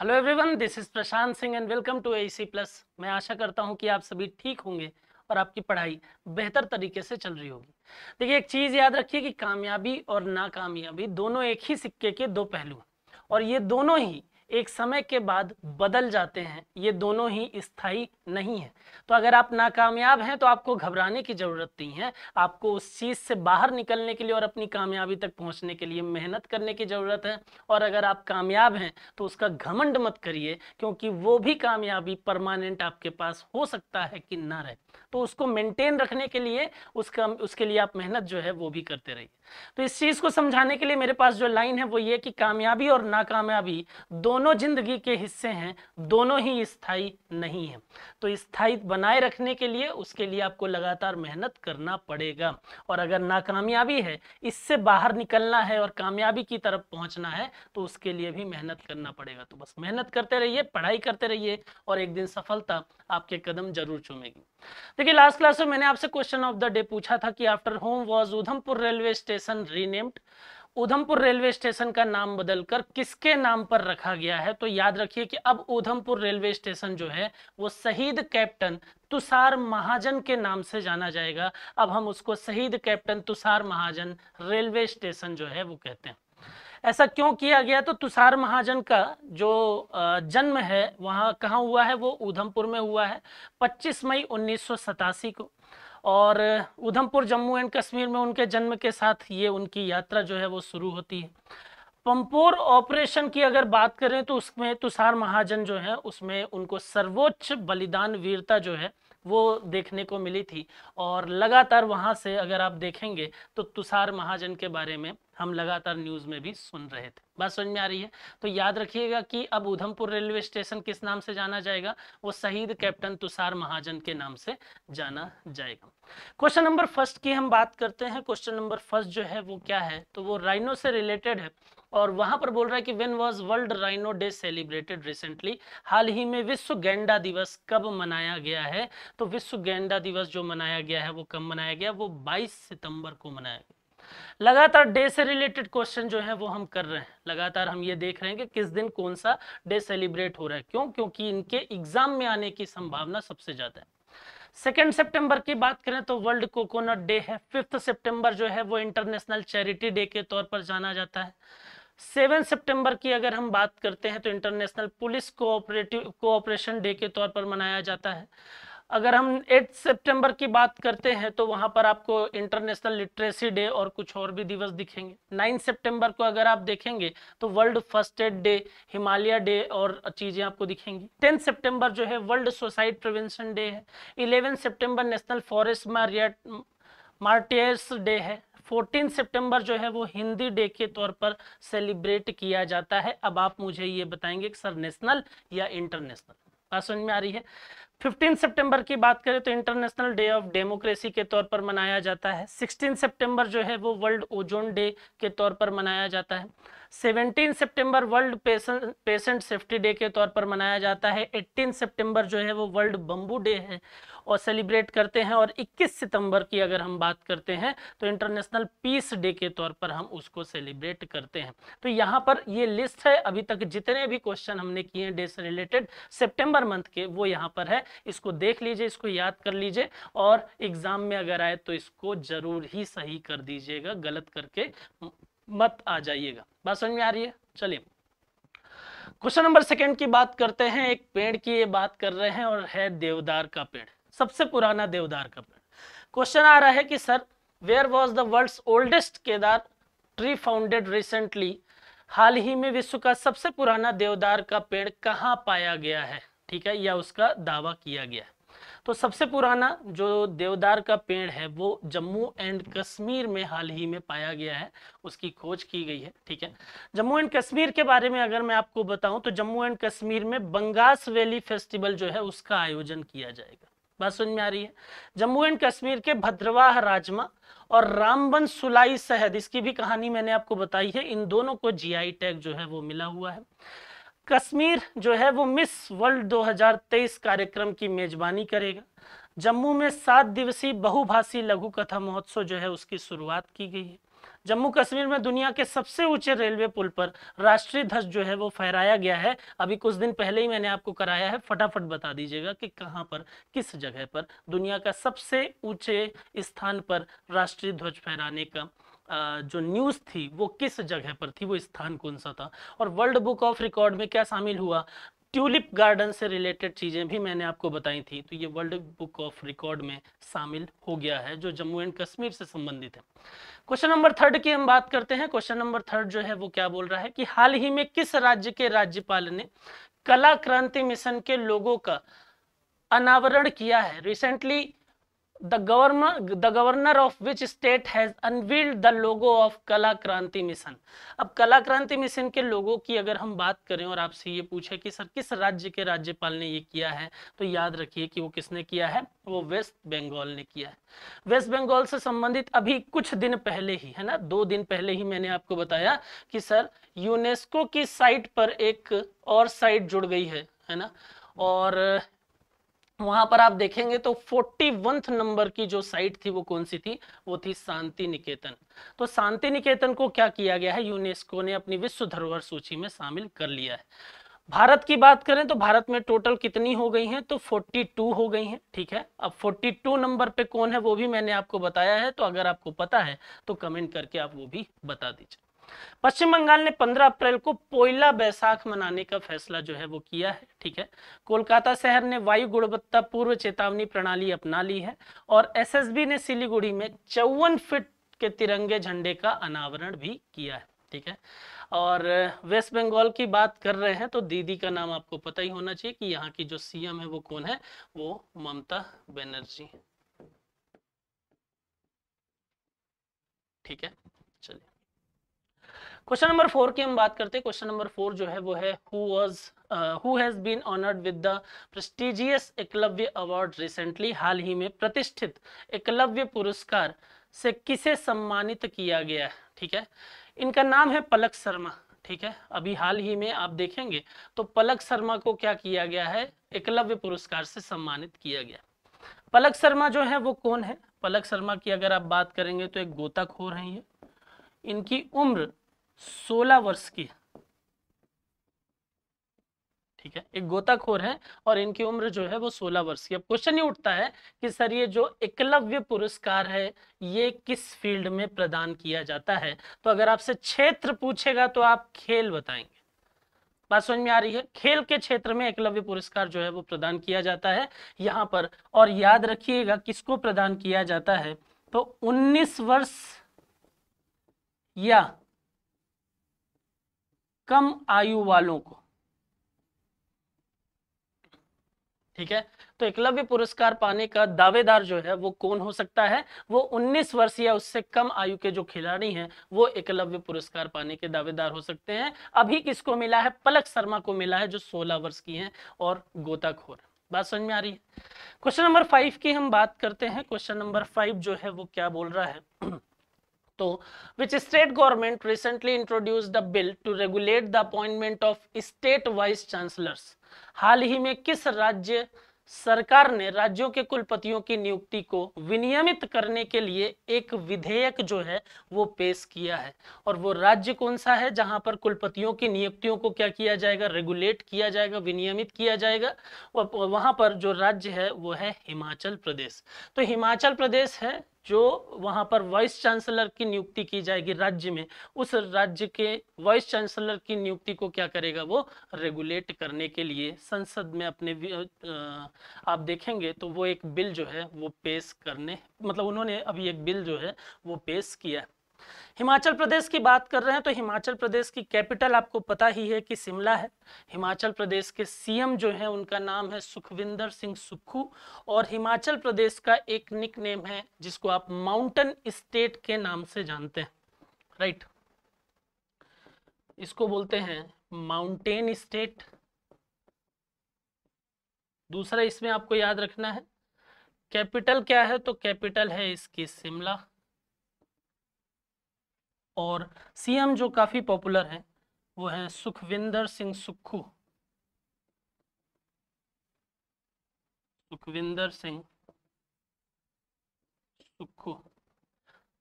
hello everyone this is Prashant Singh and welcome to AC plus मैं आशा करता हूं कि आप सभी ठीक होंगे और आपकी पढ़ाई बेहतर तरीके से चल रही होगी देखिए एक चीज़ याद रखिए कि कामयाबी और नाकामयाबी दोनों एक ही सिक्के के दो पहलू और ये दोनों ही एक समय के बाद बदल जाते हैं ये दोनों ही स्थायी नहीं है तो अगर आप नाकामयाब हैं तो आपको घबराने की ज़रूरत नहीं है आपको उस चीज़ से बाहर निकलने के लिए और अपनी कामयाबी तक पहुंचने के लिए मेहनत करने की ज़रूरत है और अगर आप कामयाब हैं तो उसका घमंड मत करिए क्योंकि वो भी कामयाबी परमानेंट आपके पास हो सकता है कि ना रहे तो उसको मेंटेन रखने के लिए उसका उसके लिए आप मेहनत जो है वो भी करते रहिए तो इस चीज़ को समझाने के लिए मेरे पास जो लाइन है वो ये कि कामयाबी और नाकामयाबी दोनों दोनों जिंदगी के हिस्से हैं दोनों ही स्थायी नहीं है तो स्थायी बनाए रखने के लिए उसके लिए आपको लगातार मेहनत करना पड़ेगा और अगर नाकामयाबी है इससे बाहर निकलना है और कामयाबी की तरफ पहुंचना है तो उसके लिए भी मेहनत करना पड़ेगा तो बस मेहनत करते रहिए पढ़ाई करते रहिए और एक दिन सफलता आपके कदम जरूर चुमेगी देखिए लास्ट क्लास में मैंने आपसे क्वेश्चन ऑफ द डे पूछा था कि after whom was Udhampur railway station renamed Udhampur railway station का नाम बदलकर किसके नाम पर रखा गया है तो याद रखिए कि अब उधमपुर रेलवे स्टेशन जो है वो शहीद कैप्टन तुषार महाजन के नाम से जाना जाएगा अब हम उसको Shaheed captain Tushar Mahajan railway station जो है वो कहते हैं ऐसा क्यों किया गया तो तुषार महाजन का जो जन्म है वहाँ कहाँ हुआ है वो उधमपुर में हुआ है 25 मई उन्नीस को और उधमपुर जम्मू एंड कश्मीर में उनके जन्म के साथ ये उनकी यात्रा जो है वो शुरू होती है पंपोर ऑपरेशन की अगर बात करें तो उसमें तुषार महाजन जो है उसमें उनको सर्वोच्च बलिदान वीरता जो है वो देखने को मिली थी और लगातार वहाँ से अगर आप देखेंगे तो तुषार महाजन के बारे में हम लगातार न्यूज़ में भी सुन रहे थे बात समझ में आ रही है तो याद रखिएगा कि अब उधमपुर रेलवे स्टेशन किस नाम से जाना जाएगा वो शहीद कैप्टन तुषार महाजन के नाम से जाना जाएगा क्वेश्चन नंबर फर्स्ट की हम बात करते हैं क्वेश्चन नंबर फर्स्ट जो है वो क्या है तो वो राइनो से रिलेटेड है और वहां पर बोल रहा है कि when was world rhino day celebrated recently हाल ही में विश्व गेंडा दिवस कब मनाया गया है तो विश्व गेंडा दिवस जो मनाया गया है वो कब मनाया गया वो 22 सितंबर को मनाया गया लगातार डे से रिलेटेड क्वेश्चन जो है वो हम कर रहे हैं लगातार हम ये देख रहे हैं कि किस दिन कौन सा डे सेलिब्रेट हो रहा है क्यों क्योंकि इनके एग्जाम में आने की संभावना सबसे ज्यादा है सेकेंड सितंबर की बात करें तो वर्ल्ड कोकोनट डे है फिफ्थ सितंबर जो है वो इंटरनेशनल चैरिटी डे के तौर पर जाना जाता है सेवन सितंबर की अगर हम बात करते हैं तो international police cooperative cooperation day के तौर पर मनाया जाता है अगर हम 8 सितंबर की बात करते हैं तो वहाँ पर आपको इंटरनेशनल लिटरेसी डे और कुछ और भी दिवस दिखेंगे 9 सितंबर को अगर आप देखेंगे तो world first aid day Himalaya day और चीज़ें आपको दिखेंगी 10 सितंबर जो है वर्ल्ड सुसाइड प्रिवेंशन डे है 11 सितंबर नेशनल फॉरेस्ट मार्टियर्स डे है 14 सितंबर जो है वो हिंदी डे के तौर पर सेलिब्रेट किया जाता है अब आप मुझे ये बताएंगे कि सर नेशनल या इंटरनेशनल बात समझ में आ रही है 15 सितंबर की बात करें तो इंटरनेशनल डे ऑफ डेमोक्रेसी के तौर पर मनाया जाता है 16 सितंबर जो है वो वर्ल्ड ओजोन डे के तौर पर मनाया जाता है 17 सितंबर वर्ल्ड पेशेंट सेफ्टी डे के तौर पर मनाया जाता है 18 सितंबर जो है वो वर्ल्ड बम्बू डे है और सेलिब्रेट करते हैं और 21 सितंबर की अगर हम बात करते हैं तो इंटरनेशनल पीस डे के तौर पर हम उसको सेलिब्रेट करते हैं तो यहाँ पर ये लिस्ट है अभी तक जितने भी क्वेश्चन हमने किए हैं डे से रिलेटेड सेप्टेम्बर मंथ के वो यहाँ पर है इसको देख लीजिए इसको याद कर लीजिए और एग्जाम में अगर आए तो इसको जरूर ही सही कर दीजिएगा गलत करके मत आ जाइएगा बात समझ में आ रही है चलिए क्वेश्चन नंबर सेकंड की बात करते हैं एक पेड़ की ये बात कर रहे हैं और है देवदार का पेड़ सबसे पुराना देवदार का पेड़ क्वेश्चन आ रहा है कि sir where was the world oldest cedar tree founded recently हाल ही में विश्व का सबसे पुराना देवदार का पेड़ कहाँ पाया गया है ठीक है या उसका दावा किया गया है तो सबसे पुराना जो देवदार का पेड़ है वो जम्मू एंड कश्मीर में हाल ही में पाया गया है उसकी खोज की गई है ठीक है जम्मू एंड कश्मीर के बारे में अगर मैं आपको बताऊं तो जम्मू एंड कश्मीर में बंगास वैली फेस्टिवल जो है उसका आयोजन किया जाएगा बात समझ में आ रही है जम्मू एंड कश्मीर के भद्रवाह राजमा और रामबन सुलाई शहद इसकी भी कहानी मैंने आपको बताई है इन दोनों को जीआई टैग जो है वो मिला हुआ है कश्मीर जो है वो मिस वर्ल्ड 2023 कार्यक्रम की मेजबानी करेगा जम्मू में सात दिवसीय बहुभाषी लघु कथा महोत्सव जो है उसकी शुरुआत की गई है जम्मू कश्मीर में दुनिया के सबसे ऊंचे रेलवे पुल पर राष्ट्रीय ध्वज जो है वो फहराया गया है अभी कुछ दिन पहले ही मैंने आपको कराया है फटाफट बता दीजिएगा कि कहाँ पर किस जगह पर दुनिया का सबसे ऊंचे स्थान पर राष्ट्रीय ध्वज फहराने का जो न्यूज़ थी वो किस जगह पर थी वो स्थान कौन सा था और वर्ल्ड बुक ऑफ रिकॉर्ड में क्या शामिल हुआ ट्यूलिप गार्डन से रिलेटेड चीज़ें भी मैंने आपको बताई थी तो ये वर्ल्ड बुक ऑफ रिकॉर्ड में शामिल हो गया है जो जम्मू एंड कश्मीर से संबंधित है क्वेश्चन नंबर थर्ड की हम बात करते हैं क्वेश्चन नंबर थर्ड जो है वो क्या बोल रहा है कि हाल ही में किस राज्य के राज्यपाल ने कला क्रांति मिशन के लोगों का अनावरण किया है recently the governor the governor of which state has unveiled the logo of Kala Kranti mission अब कला क्रांति मिशन के लोगों की अगर हम बात करें और आपसे ये पूछे कि सर किस राज्य के राज्यपाल ने ये किया है तो याद रखिए कि वो किसने किया है वो वेस्ट बंगाल ने किया है वेस्ट बंगाल से संबंधित अभी कुछ दिन पहले ही है ना दो दिन पहले ही मैंने आपको बताया कि सर यूनेस्को की साइट पर एक और साइट जुड़ गई है है ना और वहां पर आप देखेंगे तो फोर्टी नंबर की जो साइट थी वो कौन सी थी वो थी शांति निकेतन तो शांति निकेतन को क्या किया गया है यूनेस्को ने अपनी विश्व धरोहर सूची में शामिल कर लिया है भारत की बात करें तो भारत में टोटल कितनी हो गई हैं तो 42 हो गई हैं ठीक है अब 42 नंबर पे कौन है वो भी मैंने आपको बताया है तो अगर आपको पता है तो कमेंट करके आप वो भी बता दीजिए पश्चिम बंगाल ने 15 अप्रैल को पोइला बैसाख मनाने का फैसला जो है वो किया है ठीक है कोलकाता शहर ने वायु गुणवत्ता पूर्व चेतावनी प्रणाली अपना ली है और एसएसबी ने सिलीगुड़ी में चौवन फिट के तिरंगे झंडे का अनावरण भी किया है ठीक है और वेस्ट बंगाल की बात कर रहे हैं तो दीदी का नाम आपको पता ही होना चाहिए कि यहाँ की जो सीएम है वो कौन है वो ममता बनर्जी ठीक है क्वेश्चन नंबर फोर की हम बात करते हैं क्वेश्चन नंबर फोर जो है वो है who was who has been honoured with the prestigious Eklavya award recently हाल ही में प्रतिष्ठित एकलव्य पुरस्कार से किसे सम्मानित किया गया है ठीक है इनका नाम है पलक शर्मा ठीक है अभी हाल ही में आप देखेंगे तो पलक शर्मा को क्या किया गया है एकलव्य पुरस्कार से सम्मानित किया गया पलक शर्मा जो है वो कौन है पलक शर्मा की अगर आप बात करेंगे तो एक गोताखोर हैं ये इनकी उम्र सोलह वर्ष की है ठीक है एक गोताखोर है और इनकी उम्र जो है वो सोलह वर्ष की अब क्वेश्चन ये उठता है कि सर ये जो एकलव्य पुरस्कार है ये किस फील्ड में प्रदान किया जाता है तो अगर आपसे क्षेत्र पूछेगा तो आप खेल बताएंगे बात समझ में आ रही है खेल के क्षेत्र में एकलव्य पुरस्कार जो है वो प्रदान किया जाता है यहाँ पर और याद रखिएगा किसको प्रदान किया जाता है तो 19 वर्ष या कम आयु वालों को ठीक है तो एकलव्य पुरस्कार पाने का दावेदार जो है वो कौन हो सकता है वो 19 वर्ष या उससे कम आयु के जो खिलाड़ी हैं वो एकलव्य पुरस्कार पाने के दावेदार हो सकते हैं अभी किसको मिला है पलक शर्मा को मिला है जो 16 वर्ष की हैं और गोताखोर बात समझ में आ रही है क्वेश्चन नंबर फाइव की हम बात करते हैं क्वेश्चन नंबर फाइव जो है वो क्या बोल रहा है तो which state government recently introduce the bill to regulate the appointment of state vice chancellors हाल ही में किस राज्य सरकार ने राज्यों के कुलपतियों की नियुक्ति को विनियमित करने के लिए एक विधेयक जो है वो पेश किया है और वो राज्य कौन सा है जहां पर कुलपतियों की नियुक्तियों को क्या किया जाएगा रेगुलेट किया जाएगा विनियमित किया जाएगा वहां पर जो राज्य है वो है हिमाचल प्रदेश तो हिमाचल प्रदेश है जो वहाँ पर वाइस चांसलर की नियुक्ति की जाएगी राज्य में उस राज्य के वाइस चांसलर की नियुक्ति को क्या करेगा वो रेगुलेट करने के लिए संसद में अपने आप देखेंगे तो वो एक बिल जो है वो पेश करने मतलब उन्होंने अभी एक बिल जो है वो पेश किया है हिमाचल प्रदेश की बात कर रहे हैं तो हिमाचल प्रदेश की कैपिटल आपको पता ही है कि शिमला है हिमाचल प्रदेश के सीएम जो है उनका नाम है सुखविंदर सिंह सुक्खू और हिमाचल प्रदेश का एक निक नेम है जिसको आप माउंटेन स्टेट के नाम से जानते हैं राइट इसको बोलते हैं माउंटेन स्टेट दूसरा इसमें आपको याद रखना है कैपिटल क्या है तो कैपिटल है इसकी शिमला और सीएम जो काफ़ी पॉपुलर हैं वो हैं सुखविंदर सिंह सुक्खू सुखविंदर सिंह सुक्खू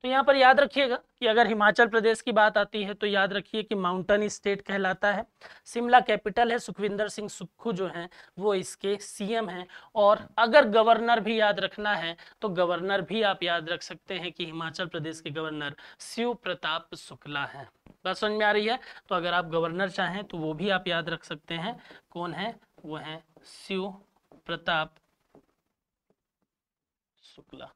तो यहाँ पर याद रखिएगा कि अगर हिमाचल प्रदेश की बात आती है तो याद रखिए कि माउंटेन स्टेट कहलाता है शिमला कैपिटल है सुखविंदर सिंह सुक्खू जो हैं वो इसके सीएम हैं और अगर गवर्नर भी याद रखना है तो गवर्नर भी आप याद रख सकते हैं कि हिमाचल प्रदेश के गवर्नर शिव प्रताप शुक्ला हैं बात समझ में आ रही है तो अगर आप गवर्नर चाहें तो वो भी आप याद रख सकते हैं कौन है वो है शिव प्रताप शुक्ला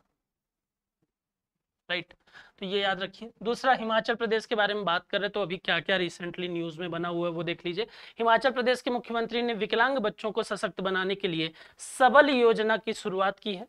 राइट तो ये याद रखिए दूसरा हिमाचल प्रदेश के बारे में बात कर रहे तो अभी क्या क्या रिसेंटली न्यूज में बना हुआ है वो देख लीजिए हिमाचल प्रदेश के मुख्यमंत्री ने विकलांग बच्चों को सशक्त बनाने के लिए सबल योजना की शुरुआत की है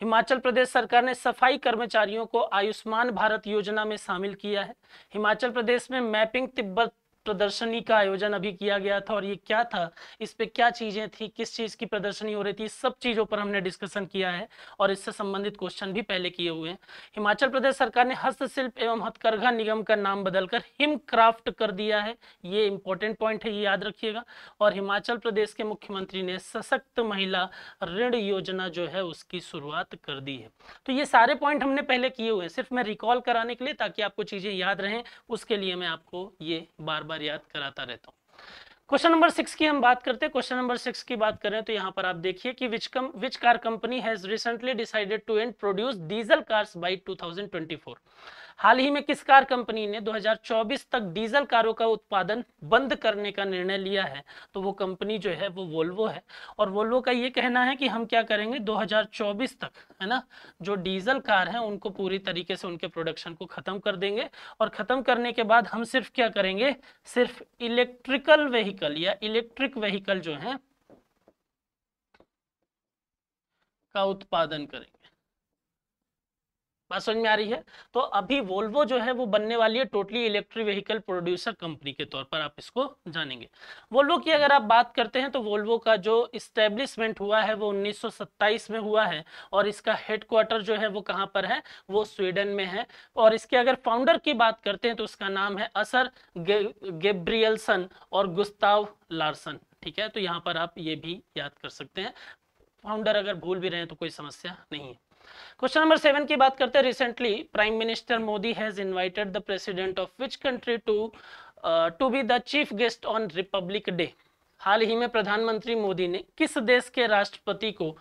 हिमाचल प्रदेश सरकार ने सफाई कर्मचारियों को आयुष्मान भारत योजना में शामिल किया है हिमाचल प्रदेश में मैपिंग तिब्बत प्रदर्शनी का आयोजन अभी किया गया था और ये क्या था इस पे क्या चीजें थी किस चीज की प्रदर्शनी हो रही थी सब चीजों पर हमने डिस्कशन किया है और इससे संबंधित क्वेश्चन भी पहले किए हुए हैं हिमाचल प्रदेश सरकार ने हस्तशिल्प एवं हथकरघा निगम का नाम बदलकर हिम क्राफ्ट कर दिया है ये इंपॉर्टेंट पॉइंट है ये याद रखिएगा और हिमाचल प्रदेश के मुख्यमंत्री ने सशक्त महिला ऋण योजना जो है उसकी शुरुआत कर दी है तो ये सारे पॉइंट हमने पहले किए हुए हैं सिर्फ मैं रिकॉल कराने के लिए ताकि आपको चीजें याद रहे उसके लिए मैं आपको ये बार बार बार याद कराता रहता हूँ क्वेश्चन नंबर सिक्स की हम बात करते हैं क्वेश्चन नंबर सिक्स की बात करें तो यहाँ पर आप देखिए कि which come which car company has recently decided to end produce diesel cars by 2024 हाल ही में किस कार कंपनी ने 2024 तक डीजल कारों का उत्पादन बंद करने का निर्णय लिया है तो वो कंपनी जो है वो वोल्वो है और वोल्वो का ये कहना है कि हम क्या करेंगे 2024 तक है ना जो डीजल कार हैं उनको पूरी तरीके से उनके प्रोडक्शन को खत्म कर देंगे और खत्म करने के बाद हम सिर्फ क्या करेंगे सिर्फ इलेक्ट्रिकल व्हीकल या इलेक्ट्रिक व्हीकल जो है का उत्पादन करेंगे बात समझ में आ रही है तो अभी वोल्वो जो है वो बनने वाली है totally electric vehicle producer company के तौर पर आप इसको जानेंगे वोल्वो की अगर आप बात करते हैं तो वोल्वो का जो इस्टेब्लिशमेंट हुआ है वो 1927 में हुआ है और इसका हेडक्वार्टर जो है वो कहाँ पर है वो स्वीडन में है और इसके अगर फाउंडर की बात करते हैं तो उसका नाम है असर गे, गेब्रियलसन और गुस्ताव लार्सन ठीक है तो यहाँ पर आप ये भी याद कर सकते हैं फाउंडर अगर भूल भी रहे हैं तो कोई समस्या नहीं है क्वेश्चन नंबर सेवन की बात करते हैं recently prime minister Modi has invited the president of which country to to be the chief guest on republic day हाल ही में प्रधानमंत्री मोदी ने किस देश के राष्ट्रपति को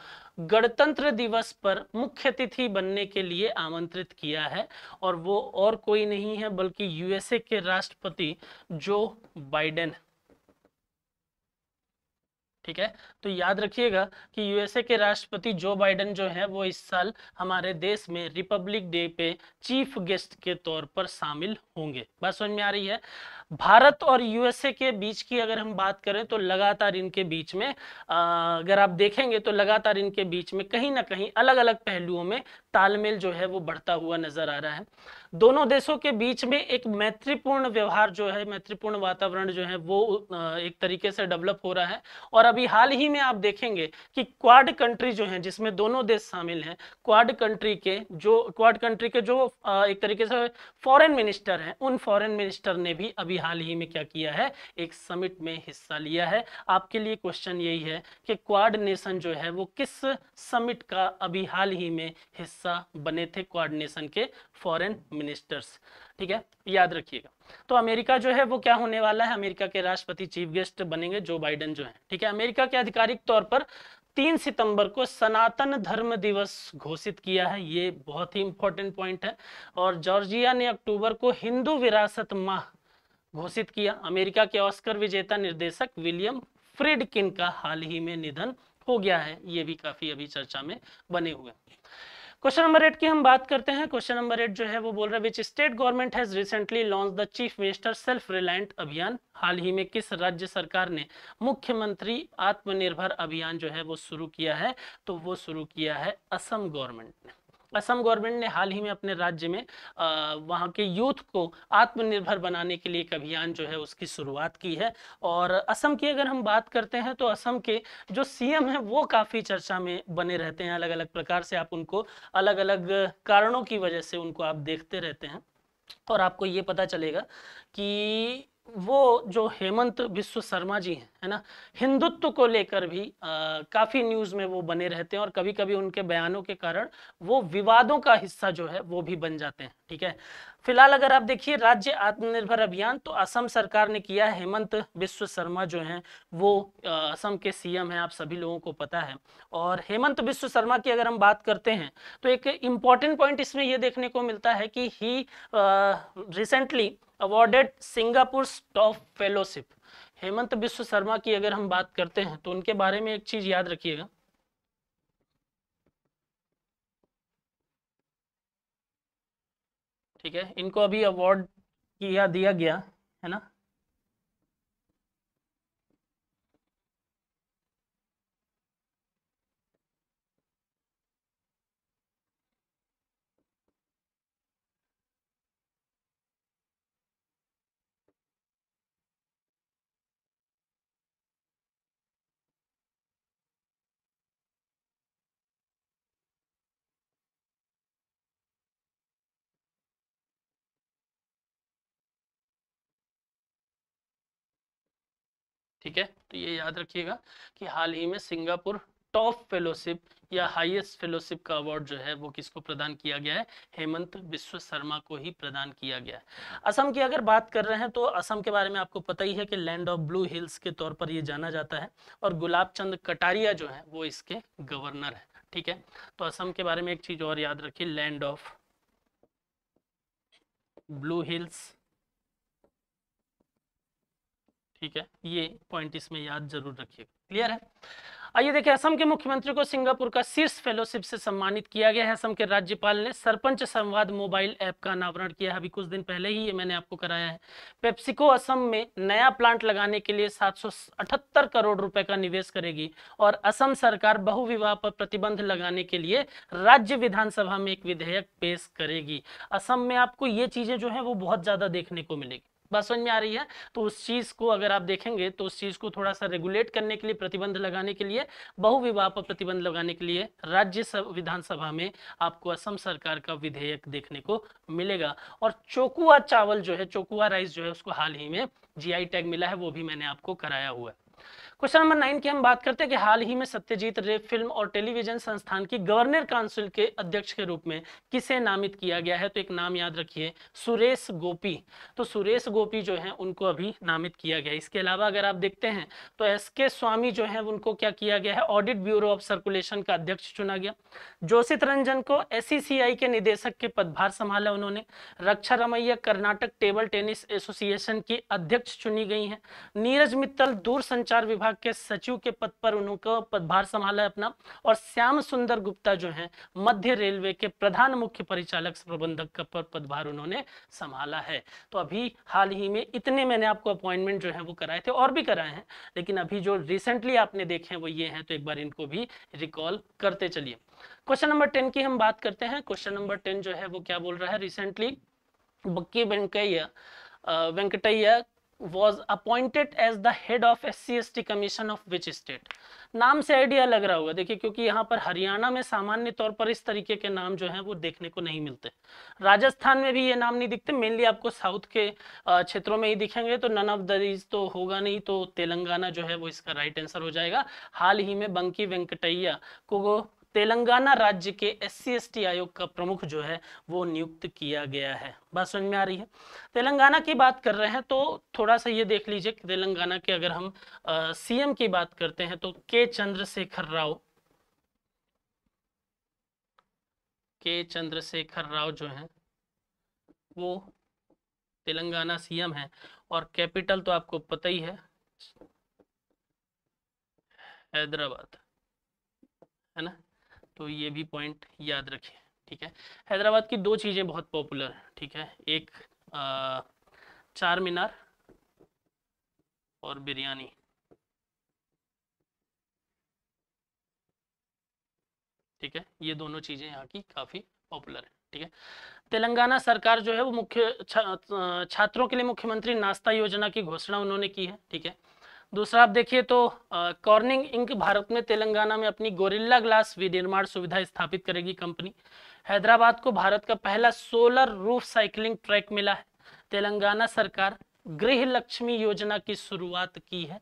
गणतंत्र दिवस पर मुख्य अतिथि बनने के लिए आमंत्रित किया है और वो और कोई नहीं है बल्कि यूएसए के राष्ट्रपति जो बाइडेन है ठीक है तो याद रखिएगा कि यूएसए के राष्ट्रपति जो बाइडन जो है वो इस साल हमारे देश में रिपब्लिक डे पे चीफ गेस्ट के तौर पर शामिल होंगे बात समझ में आ रही है भारत और यूएसए के बीच की अगर हम बात करें तो लगातार इनके बीच में अगर आप देखेंगे तो लगातार इनके बीच में कहीं ना कहीं अलग अलग पहलुओं में तालमेल जो है वो बढ़ता हुआ नजर आ रहा है दोनों देशों के बीच में एक मैत्रीपूर्ण व्यवहार जो है मैत्रीपूर्ण वातावरण जो है वो एक तरीके से डेवलप हो रहा है और अभी हाल ही में आप देखेंगे कि क्वाड कंट्री जो है जिसमें दोनों देश शामिल हैं क्वाड कंट्री के जो क्वाड कंट्री के जो एक तरीके से फॉरेन मिनिस्टर हैं उन फॉरेन मिनिस्टर ने भी अभी अभी हाल ही में क्या किया है एक समिट में हिस्सा लिया है आपके लिए क्वेश्चन यही है कि क्वाड नेशन जो है वो किस समिट का अभी हाल ही में हिस्सा बने थे क्वाड नेशन के फॉरेन मिनिस्टर्स ठीक है याद रखिएगा तो अमेरिका जो है वो क्या होने वाला है अमेरिका के राष्ट्रपति चीफ गेस्ट बनेंगे जो बाइडन जो है ठीक है अमेरिका के आधिकारिक तौर पर तीन सितंबर को सनातन धर्म दिवस घोषित किया है ये बहुत ही इंपॉर्टेंट पॉइंट है और जॉर्जिया ने अक्टूबर को हिंदू विरासत माह घोषित किया अमेरिका के ऑस्कर विजेता निर्देशक विलियम फ्रिडकिन का हाल ही में निधन हो गया है ये भी काफी अभी चर्चा में बने हुए क्वेश्चन नंबर एट की हम बात करते हैं क्वेश्चन नंबर एट जो है वो बोल रहा है which state government has recently launch the chief minister self reliant अभियान हाल ही में किस राज्य सरकार ने मुख्यमंत्री आत्मनिर्भर अभियान जो है वो शुरू किया है तो वो शुरू किया है असम गवर्नमेंट ने असम गवर्नमेंट ने हाल ही में अपने राज्य में वहाँ के यूथ को आत्मनिर्भर बनाने के लिए एक अभियान जो है उसकी शुरुआत की है और असम की अगर हम बात करते हैं तो असम के जो सीएम हैं वो काफ़ी चर्चा में बने रहते हैं अलग अलग प्रकार से आप उनको अलग अलग कारणों की वजह से उनको आप देखते रहते हैं और आपको ये पता चलेगा कि वो जो हेमंत विश्व शर्मा जी हैं है ना हिंदुत्व को लेकर भी आ, काफी न्यूज में वो बने रहते हैं और कभी कभी उनके बयानों के कारण वो विवादों का हिस्सा जो है वो भी बन जाते हैं ठीक है फिलहाल अगर आप देखिए राज्य आत्मनिर्भर अभियान तो असम सरकार ने किया है हेमंत विश्व शर्मा जो हैं वो असम के सीएम हैं आप सभी लोगों को पता है और हेमंत विश्व शर्मा की अगर हम बात करते हैं तो एक इम्पॉर्टेंट पॉइंट इसमें यह देखने को मिलता है कि he recently awarded Singapore top fellowship Hemant Biswa Sharma की अगर हम बात करते हैं तो उनके बारे में एक चीज याद रखिएगा ठीक है इनको अभी अवार्ड किया दिया गया है ना ठीक है तो ये याद रखिएगा कि हाल ही में सिंगापुर टॉप फेलोशिप या हाईएस्ट फेलोशिप का अवार्ड जो है वो किसको प्रदान किया गया है हेमंत विश्व शर्मा को ही प्रदान किया गया है असम की अगर बात कर रहे हैं तो असम के बारे में आपको पता ही है कि लैंड ऑफ ब्लू हिल्स के तौर पर ये जाना जाता है और गुलाब चंद कटारिया जो है वो इसके गवर्नर है ठीक है तो असम के बारे में एक चीज और याद रखिए लैंड ऑफ ब्लू हिल्स ठीक है ये पॉइंट इसमें याद जरूर रखिएगा क्लियर है आइए देखिए असम के मुख्यमंत्री को सिंगापुर का शीर्ष फेलोशिप से सम्मानित किया गया है असम के राज्यपाल ने सरपंच संवाद मोबाइल ऐप का अनावरण किया है अभी कुछ दिन पहले ही ये मैंने आपको कराया है पेप्सिको असम में नया प्लांट लगाने के लिए 778 करोड़ रुपए का निवेश करेगी और असम सरकार बहुविवाह पर प्रतिबंध लगाने के लिए राज्य विधानसभा में एक विधेयक पेश करेगी असम में आपको ये चीजें जो है वो बहुत ज्यादा देखने को मिलेगी बात समझ में आ रही है तो उस चीज को अगर आप देखेंगे तो उस चीज को थोड़ा सा रेगुलेट करने के लिए प्रतिबंध लगाने के लिए बहुविवाह पर प्रतिबंध लगाने के लिए राज्य विधानसभा में आपको असम सरकार का विधेयक देखने को मिलेगा और चोकुआ चावल जो है चोकुआ राइस जो है उसको हाल ही में जीआई टैग मिला है वो भी मैंने आपको कराया हुआ है क्वेश्चन नंबर नाइन की हम बात करते हैं कि हाल ही में सत्यजीत रे फिल्म और टेलीविजन संस्थान की गवर्नर काउंसिल के अध्यक्ष के रूप में किसे नामित किया गया है तो एक नाम याद रखिए सुरेश गोपी तो सुरेश गोपी जो है उनको अभी नामित किया गया इसके अलावा अगर आप देखते हैं तो एस के स्वामी जो है उनको क्या किया गया है ऑडिट ब्यूरो ऑफ सर्कुलेशन का अध्यक्ष चुना गया जोशित रंजन को एस e के निदेशक के पदभार संभाला उन्होंने Raksha Ramaiah Karnataka table tennis association की अध्यक्ष चुनी गई है नीरज मित्तल दूर विभाग विभाग के सचिव के पद पर उनको पदभार संभाला है अपना और श्याम सुंदर गुप्ता जो है मध्य रेलवे के प्रधान मुख्य परिचालक प्रबंधक का पर पदभार उन्होंने संभाला है तो अभी हाल ही में इतने मैंने आपको अपॉइंटमेंट जो है वो कराए थे और भी कराए हैं लेकिन अभी जो रिसेंटली आपने देखे हैं वो ये हैं तो एक बार इनको भी रिकॉल करते चलिए क्वेश्चन नंबर टेन की हम बात करते हैं क्वेश्चन नंबर टेन जो है वो क्या बोल रहा है recently Bakki Venkaiah Venkataiah was was appointed as the head S SCST commission of which state नाम से आइडिया लग रहा होगा देखिए क्योंकि यहाँ पर हरियाणा में सामान्य तौर पर इस तरीके के नाम जो है वो देखने को नहीं मिलते राजस्थान में भी ये नाम नहीं दिखते मेनली आपको साउथ के क्षेत्रों में ही दिखेंगे तो नन ऑफ दरीज तो होगा नहीं तो तेलंगाना जो है वो इसका राइट आंसर हो जाएगा हाल ही में बंकी वेंकटैया को तेलंगाना राज्य के एस सी आयोग का प्रमुख जो है वो नियुक्त किया गया है बात समझ में आ रही है तेलंगाना की बात कर रहे हैं तो थोड़ा सा ये देख लीजिए कि तेलंगाना के अगर हम सीएम की बात करते हैं तो के चंद्रशेखर राव के चंद्रशेखर राव जो हैं वो तेलंगाना सीएम है और कैपिटल तो आपको पता ही है हैदराबाद है ना तो ये भी पॉइंट याद रखें ठीक है हैदराबाद की दो चीज़ें बहुत पॉपुलर है ठीक है एक आ, चार मीनार और बिरयानी ठीक है ये दोनों चीज़ें यहाँ की काफ़ी पॉपुलर है ठीक है तेलंगाना सरकार जो है वो मुख्य छा, छात्रों के लिए मुख्यमंत्री नाश्ता योजना की घोषणा उन्होंने की है ठीक है दूसरा आप देखिए तो कॉर्निंग इंक भारत में तेलंगाना में अपनी गोरिल्ला ग्लास विनिर्माण सुविधा स्थापित करेगी कंपनी हैदराबाद को भारत का पहला सोलर रूफ साइकिलिंग ट्रैक मिला है तेलंगाना सरकार गृह लक्ष्मी योजना की शुरुआत की है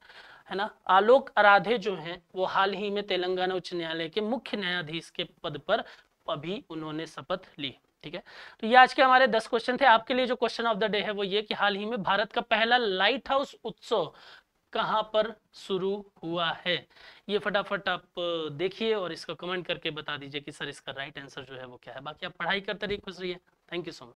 है ना आलोक आराधे जो हैं वो हाल ही में तेलंगाना उच्च न्यायालय के मुख्य न्यायाधीश के पद पर अभी उन्होंने शपथ ली ठीक है तो ये आज के हमारे दस क्वेश्चन थे आपके लिए जो क्वेश्चन ऑफ द डे है वो ये कि हाल ही में भारत का पहला लाइट हाउस उत्सव कहाँ पर शुरू हुआ है ये फटाफट आप देखिए और इसका कमेंट करके बता दीजिए कि सर इसका राइट आंसर जो है वो क्या है बाकी आप पढ़ाई करते रहिए खुश रहिए थैंक यू सो मच